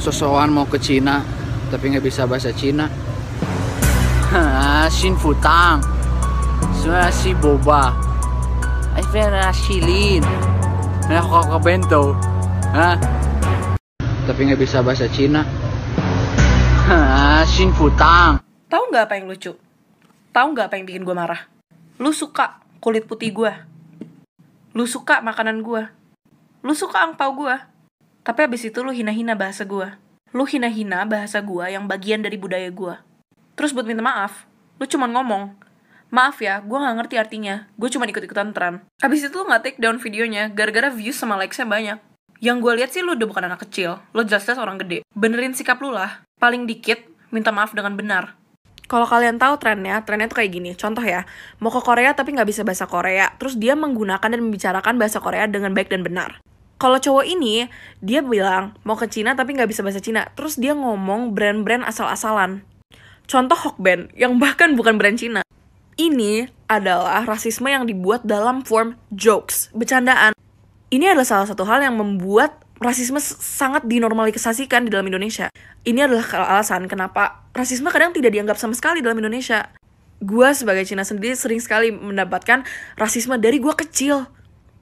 sosokan mau ke Cina tapi nggak bisa bahasa Cina Sin ah, futang Sebenarnya si boba Sebenarnya si lin Nah kok ke bento Hah? Tapi nggak bisa bahasa Cina Sin ah, futang Tahu nggak apa yang lucu? Tahu nggak apa yang bikin gue marah? Lu suka kulit putih gue Lu suka makanan gue Lu suka angpau gue tapi abis itu lu hina-hina bahasa gue. Lu hina-hina bahasa gue yang bagian dari budaya gue. Terus buat minta maaf, lu cuman ngomong, Maaf ya, gue gak ngerti artinya. Gue cuma ikut-ikutan tren. Abis itu lu gak take down videonya, gara-gara views sama likesnya banyak. Yang gue lihat sih lu udah bukan anak kecil, lu jelas-jelas orang gede. Benerin sikap lu lah, paling dikit, minta maaf dengan benar. Kalau kalian tahu trennya, trennya tuh kayak gini. Contoh ya, mau ke Korea tapi nggak bisa bahasa Korea, terus dia menggunakan dan membicarakan bahasa Korea dengan baik dan benar kalau cowok ini dia bilang mau ke Cina tapi nggak bisa bahasa Cina terus dia ngomong brand-brand asal-asalan contoh Hokben yang bahkan bukan brand Cina ini adalah rasisme yang dibuat dalam form jokes bercandaan ini adalah salah satu hal yang membuat rasisme sangat dinormalisasikan di dalam Indonesia ini adalah alasan kenapa rasisme kadang tidak dianggap sama sekali dalam Indonesia gue sebagai Cina sendiri sering sekali mendapatkan rasisme dari gue kecil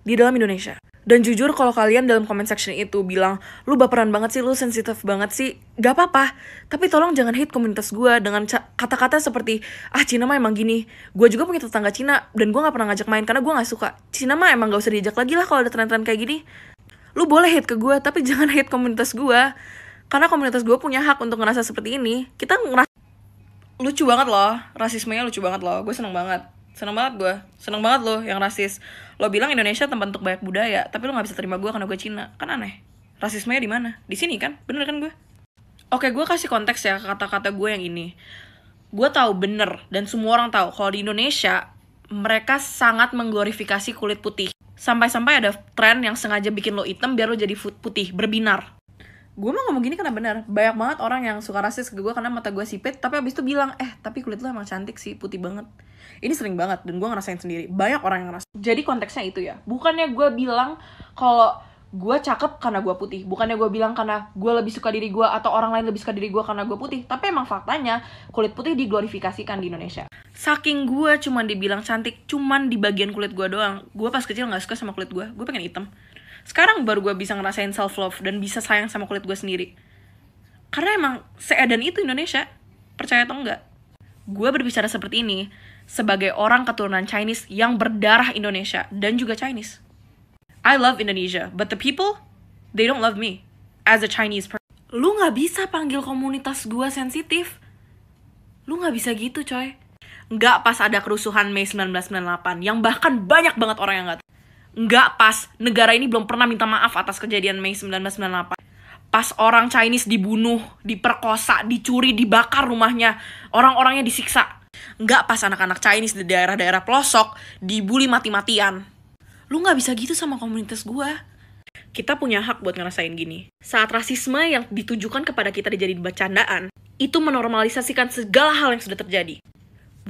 di dalam Indonesia dan jujur kalau kalian dalam comment section itu bilang, lu baperan banget sih, lu sensitif banget sih, gak apa-apa. Tapi tolong jangan hate komunitas gue dengan kata-kata seperti, ah Cina mah emang gini, gue juga punya tetangga Cina, dan gue gak pernah ngajak main karena gue gak suka. Cina mah emang gak usah diajak lagi lah kalau ada tren-tren kayak gini. Lu boleh hate ke gue, tapi jangan hate komunitas gue. Karena komunitas gue punya hak untuk ngerasa seperti ini. Kita ngerasa lucu banget loh, rasismenya lucu banget loh, gue seneng banget seneng banget gue seneng banget lo yang rasis lo bilang Indonesia tempat untuk banyak budaya tapi lo nggak bisa terima gue karena gue Cina kan aneh rasismenya di mana di sini kan bener kan gue oke gue kasih konteks ya kata-kata gue yang ini gue tahu bener dan semua orang tahu kalau di Indonesia mereka sangat mengglorifikasi kulit putih sampai-sampai ada tren yang sengaja bikin lo hitam biar lo jadi putih berbinar gue mah ngomong gini karena bener banyak banget orang yang suka rasis ke gue karena mata gue sipit tapi abis itu bilang eh tapi kulit lo emang cantik sih putih banget ini sering banget dan gue ngerasain sendiri banyak orang yang ngerasain jadi konteksnya itu ya bukannya gue bilang kalau gue cakep karena gue putih bukannya gue bilang karena gue lebih suka diri gue atau orang lain lebih suka diri gue karena gue putih tapi emang faktanya kulit putih diglorifikasikan di Indonesia saking gue cuman dibilang cantik cuman di bagian kulit gue doang gue pas kecil nggak suka sama kulit gue gue pengen hitam sekarang baru gue bisa ngerasain self love dan bisa sayang sama kulit gue sendiri karena emang seadan itu Indonesia percaya atau enggak gue berbicara seperti ini sebagai orang keturunan Chinese yang berdarah Indonesia dan juga Chinese I love Indonesia but the people they don't love me as a Chinese person lu nggak bisa panggil komunitas gue sensitif lu nggak bisa gitu coy nggak pas ada kerusuhan Mei 1998 yang bahkan banyak banget orang yang nggak nggak pas negara ini belum pernah minta maaf atas kejadian Mei 1998 pas orang Chinese dibunuh, diperkosa, dicuri, dibakar rumahnya, orang-orangnya disiksa. Nggak pas anak-anak Chinese di daerah-daerah pelosok dibully mati-matian. Lu nggak bisa gitu sama komunitas gue. Kita punya hak buat ngerasain gini. Saat rasisme yang ditujukan kepada kita dijadiin bercandaan, itu menormalisasikan segala hal yang sudah terjadi.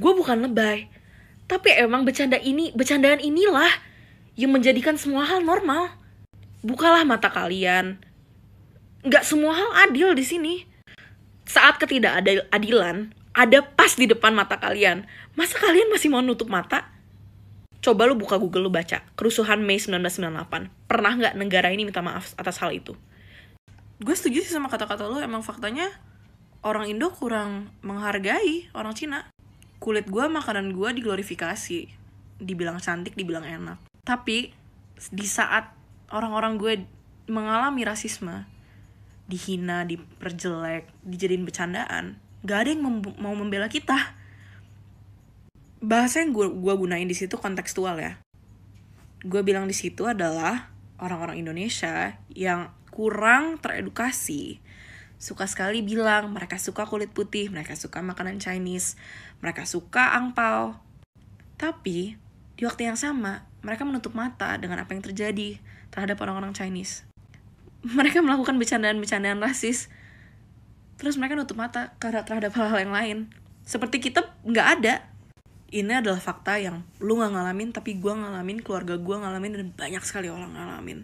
Gue bukan lebay, tapi emang bercanda ini, bercandaan inilah yang menjadikan semua hal normal. Bukalah mata kalian. Nggak semua hal adil di sini. Saat ketidakadilan, ada pas di depan mata kalian. Masa kalian masih mau nutup mata? Coba lu buka Google, lu baca. Kerusuhan Mei 1998. Pernah nggak negara ini minta maaf atas hal itu? Gue setuju sih sama kata-kata lu. Emang faktanya orang Indo kurang menghargai orang Cina. Kulit gue, makanan gue diglorifikasi. Dibilang cantik, dibilang enak tapi di saat orang-orang gue mengalami rasisme dihina diperjelek dijadiin bercandaan gak ada yang mem mau membela kita bahasa yang gue gue gunain di situ kontekstual ya gue bilang di situ adalah orang-orang Indonesia yang kurang teredukasi suka sekali bilang mereka suka kulit putih, mereka suka makanan Chinese, mereka suka angpao. Tapi di waktu yang sama mereka menutup mata dengan apa yang terjadi terhadap orang-orang Chinese. Mereka melakukan bercandaan-bercandaan rasis. Terus mereka menutup mata karena terhadap hal-hal yang lain. Seperti kita nggak ada. Ini adalah fakta yang lu nggak ngalamin, tapi gue ngalamin, keluarga gue ngalamin, dan banyak sekali orang ngalamin.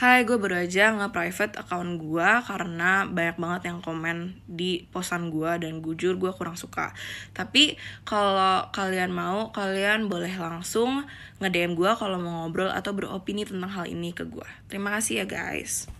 Hai, gue baru aja nge-private account gue karena banyak banget yang komen di posan gue dan gujur gue kurang suka. Tapi kalau kalian mau, kalian boleh langsung nge-DM gue kalau mau ngobrol atau beropini tentang hal ini ke gue. Terima kasih ya guys.